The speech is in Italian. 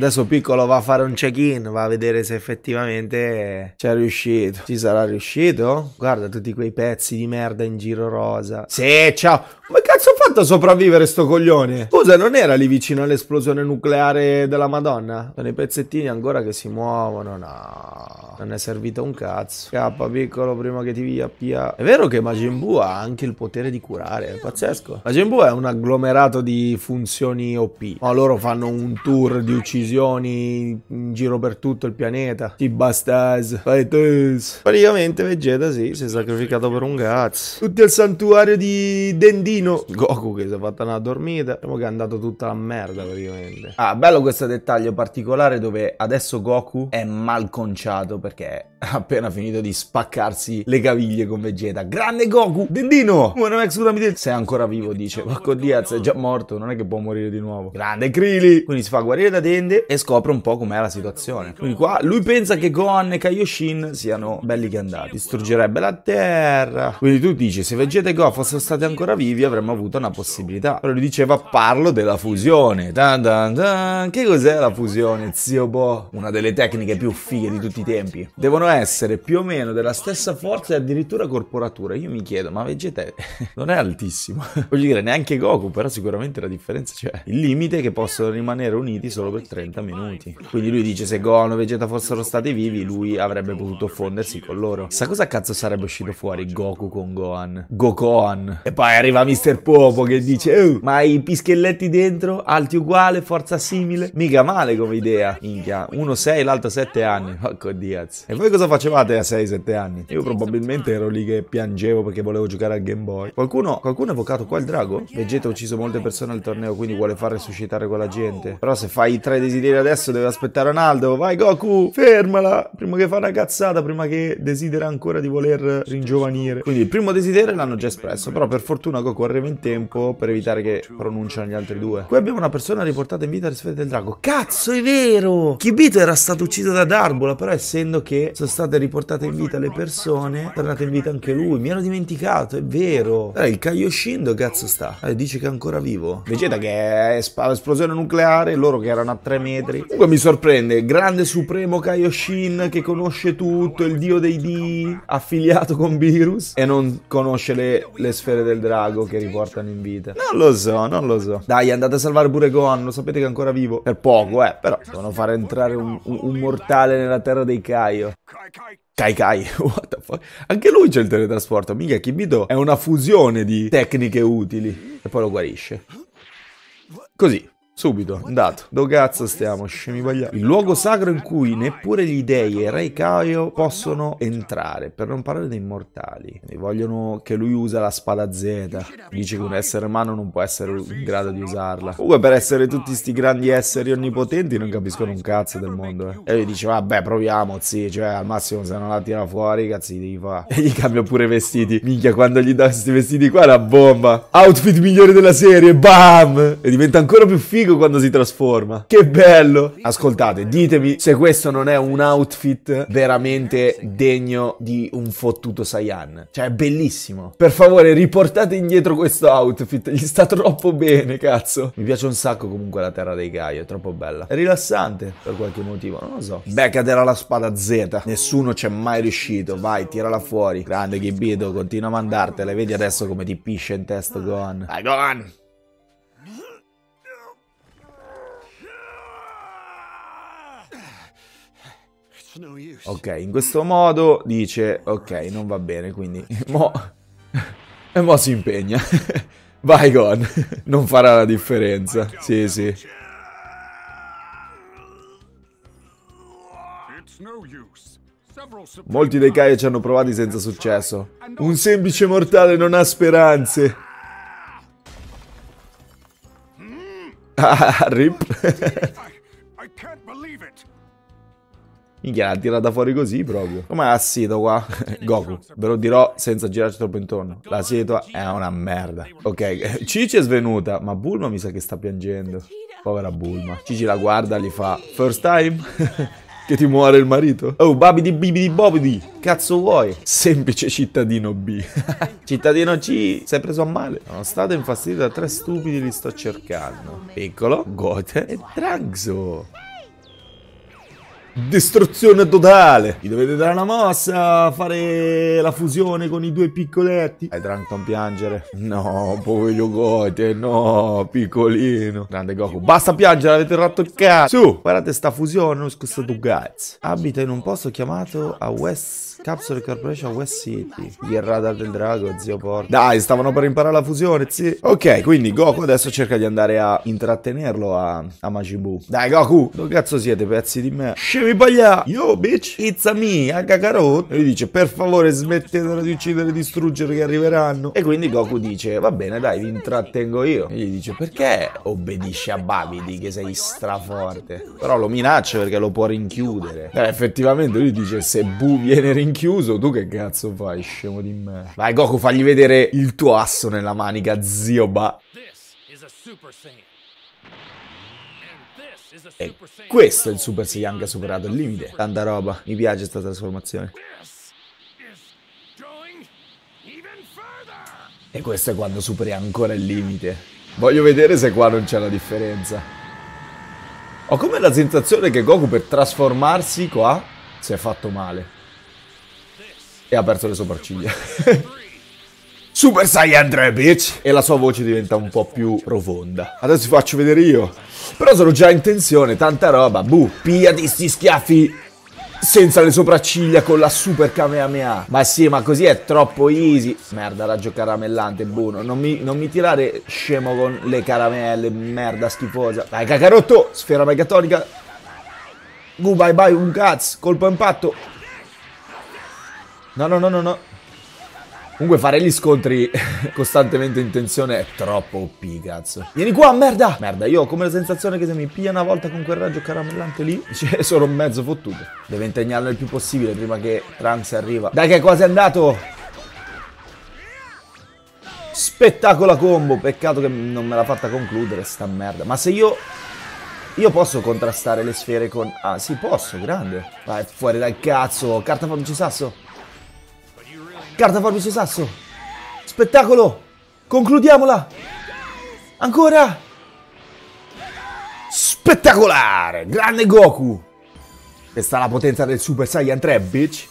Adesso piccolo va a fare un check-in, va a vedere se effettivamente ci è riuscito. Ci sarà riuscito? Guarda tutti quei pezzi di merda in giro rosa. Sì, ciao. Come cazzo ho fatto a sopravvivere sto coglione? Scusa, non era lì vicino all'esplosione nucleare della Madonna? Sono i pezzettini ancora che si muovono, no. Non è servito un cazzo. K, piccolo, prima che ti via, pia. È vero che Majin Buu ha anche il potere di curare, è pazzesco. Majin Buu è un agglomerato di funzioni OP. Ma loro fanno un tour di uccisione incisioni in giro per tutto il pianeta. Ti bastas, Praticamente Vegeta sì, si è sacrificato per un cazzo. Tutti al santuario di Dendino. Goku che si è fatta una dormita. Diciamo che è andato tutta la merda praticamente. Ah, bello questo dettaglio particolare dove adesso Goku è malconciato perché ha appena finito di spaccarsi le caviglie con Vegeta. Grande Goku! Dendino! Buona ex Uramide. Sei ancora vivo, dice. Marco Diaz è già morto, non è che può morire di nuovo. Grande Krili! Quindi si fa guarire da Dende e, scopre un po' com'è la situazione. Quindi qua lui pensa che Gohan e Kaioshin siano belli che andati, distruggerebbe la Terra. Quindi tu dici, se Vegeta e Gohan fossero stati ancora vivi avremmo avuto una possibilità. Però lui diceva, parlo della fusione. Dan dan dan. Che cos'è la fusione, zio Bo? Una delle tecniche più fighe di tutti i tempi. Devono essere più o meno della stessa forza e addirittura corporatura. Io mi chiedo, ma Vegeta non è altissimo. Voglio dire, neanche Goku, però sicuramente la differenza c'è. Il limite è che possono rimanere uniti solo per 30 30 minuti. Quindi lui dice se Gohan o Vegeta fossero stati vivi, lui avrebbe potuto fondersi con loro. Sa cosa cazzo sarebbe uscito fuori Goku con Gohan? Gokohan. E poi arriva Mr. Popo che dice, oh, ma i pischelletti dentro, alti uguale, forza simile. Mica male come idea. Minchia, uno 6, l'altro 7 anni. Porco Diaz. E voi cosa facevate a 6-7 anni? Io probabilmente ero lì che piangevo perché volevo giocare al Game Boy. Qualcuno, qualcuno ha evocato qua il drago? Vegeta ha ucciso molte persone al torneo, quindi vuole far resuscitare quella gente. Però se fai i tre desideri desidera adesso, deve aspettare Ronaldo. Vai Goku, fermala! Prima che fa una cazzata, prima che desidera ancora di voler ringiovanire. Quindi il primo desiderio l'hanno già espresso, però per fortuna Goku arriva in tempo per evitare che pronunciano gli altri due. Qui abbiamo una persona riportata in vita alle sfere del drago. Cazzo, è vero! Kibito era stato ucciso da Darbola, però essendo che sono state riportate in vita le persone, è tornato in vita anche lui. Mi ero dimenticato, è vero. Dai, il Kaioshin dove cazzo sta? Dai, eh, dice che è ancora vivo. Vegeta che è esplosione nucleare, loro che erano a 3 metri metri. Comunque mi sorprende, grande supremo Kaioshin che conosce tutto, il dio dei dii, affiliato con Virus e non conosce le, le, sfere del drago che riportano in vita. Non lo so, non lo so. Dai, andate a salvare pure Gohan, lo sapete che è ancora vivo. Per poco, eh, però devono far entrare un, un, un mortale nella terra dei Kaio. Kai Kai, what the fuck? Anche lui c'è il teletrasporto, mica Kibito è una fusione di tecniche utili. E poi lo guarisce. Così, Subito, andato. Do cazzo stiamo? Scemi bagliati. Il luogo sacro in cui neppure gli dei e Re Kaio possono entrare, per non parlare dei mortali. E vogliono che lui usa la spada Z. Dice che un essere umano non può essere in grado di usarla. Comunque per essere tutti sti grandi esseri onnipotenti non capiscono un cazzo del mondo. Eh. E lui dice vabbè proviamo zii, cioè al massimo se non la tira fuori cazzo, devi fa. E gli cambia pure i vestiti. Minchia quando gli dà questi vestiti qua è una bomba. Outfit migliore della serie, bam! E diventa ancora più figo figo quando si trasforma. Che bello! Ascoltate, ditemi se questo non è un outfit veramente degno di un fottuto Saiyan. Cioè, è bellissimo. Per favore, riportate indietro questo outfit. Gli sta troppo bene, cazzo. Mi piace un sacco comunque la terra dei Gaio, è troppo bella. È rilassante per qualche motivo, non lo so. Beh, caderà la spada Z. Nessuno c'è mai riuscito. Vai, tirala fuori. Grande Ghibido, continua a mandartela. Vedi adesso come ti pisce in testa Gohan. Vai, Gohan! Ok, in questo modo dice, ok, non va bene, quindi mo... e mo si impegna. Vai con, non farà la differenza. Sì, sì. Molti dei Kai ci hanno provati senza successo. Un semplice mortale non ha speranze. Ah, rip. Minchia, la tira da fuori così proprio. Come la sito qua? Goku, ve lo dirò senza girarci troppo intorno. La sito è una merda. Ok, Cici è svenuta, ma Bulma mi sa che sta piangendo. Povera Bulma. Cici la guarda, gli fa first time. che ti muore il marito? Oh, babidi bibidi bobidi, cazzo vuoi? Semplice cittadino B. cittadino C, sei preso a male. Sono stato infastidito da tre stupidi, li sto cercando. Piccolo, Gote e Dragso. Distruzione totale. Gli dovete dare una mossa, fare la fusione con i due piccoletti. Hai Drankton piangere. No, povero Gote, no, piccolino. Grande Goku. Basta piangere, avete rotto il cazzo. Su, guardate sta fusione, non questo tu cazzo. Abita in un posto chiamato a West Capsule Corporation West City. Il radar del drago, zio Porco. Dai, stavano per imparare la fusione, zio. Ok, quindi Goku adesso cerca di andare a intrattenerlo a, a Majibu. Dai, Goku, dove cazzo siete, pezzi di me? Scemi paglia! Yo, bitch! It's a me, a Kakarot. E lui dice, per favore, smettetelo di uccidere e distruggere che arriveranno. E quindi Goku dice, va bene, dai, vi intrattengo io. E gli dice, perché obbedisci a Babidi che sei straforte? Però lo minaccia perché lo può rinchiudere. Eh, effettivamente lui dice, se Bu viene rinchiuso rinchiuso, tu che cazzo fai, scemo di me? Vai Goku, fagli vedere il tuo asso nella manica, zio ba. E questo è il Super Saiyan che ha superato il limite. Tanta roba, mi piace questa trasformazione. E questo è quando superi ancora il limite. Voglio vedere se qua non c'è la differenza. Ho come la sensazione che Goku per trasformarsi qua si è fatto male. E ha perso le sopracciglia. Super Saiyan 3, bitch! E la sua voce diventa un po' più profonda. Adesso vi faccio vedere io. Però sono già in tensione, tanta roba. Buh, pia di sti schiaffi senza le sopracciglia con la super Kamehameha. Ma sì, ma così è troppo easy. Merda, raggio caramellante, buono. Non mi, non mi tirare scemo con le caramelle, merda schifosa. Dai, cacarotto, sfera megatonica. Goodbye bye, un cazzo, colpo impatto. No, no, no, no, no. Comunque fare gli scontri costantemente in tensione è troppo OP, cazzo. Vieni qua, merda! Merda, io ho come la sensazione che se mi piglia una volta con quel raggio caramellante lì, cioè, sono mezzo fottuto. Devo impegnarlo il più possibile prima che Trunks arriva. Dai che è quasi andato! Spettacola combo, peccato che non me l'ha fatta concludere, sta merda. Ma se io... Io posso contrastare le sfere con... Ah, sì, posso, grande. Vai, fuori dal cazzo, carta fammici sasso. Carta forbice sasso. Spettacolo. Concludiamola. Ancora. Spettacolare. Grande Goku. Questa è la potenza del Super Saiyan 3, bitch.